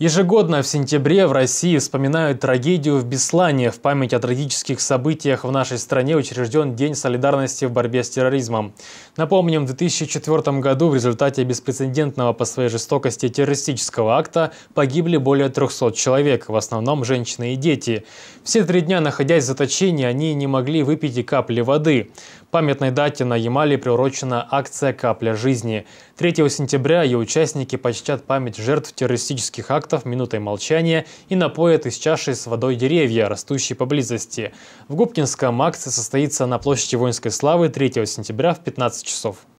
Ежегодно в сентябре в России вспоминают трагедию в Беслане. В память о трагических событиях в нашей стране учрежден День солидарности в борьбе с терроризмом. Напомним, в 2004 году в результате беспрецедентного по своей жестокости террористического акта погибли более 300 человек, в основном женщины и дети. Все три дня, находясь в заточении, они не могли выпить и капли воды. Памятной дате на Ямале приурочена акция «Капля жизни». 3 сентября ее участники почтят память жертв террористических актов минутой молчания и напоят из чаши с водой деревья, растущие поблизости. В Губкинском акция состоится на площади воинской славы 3 сентября в 15 часов.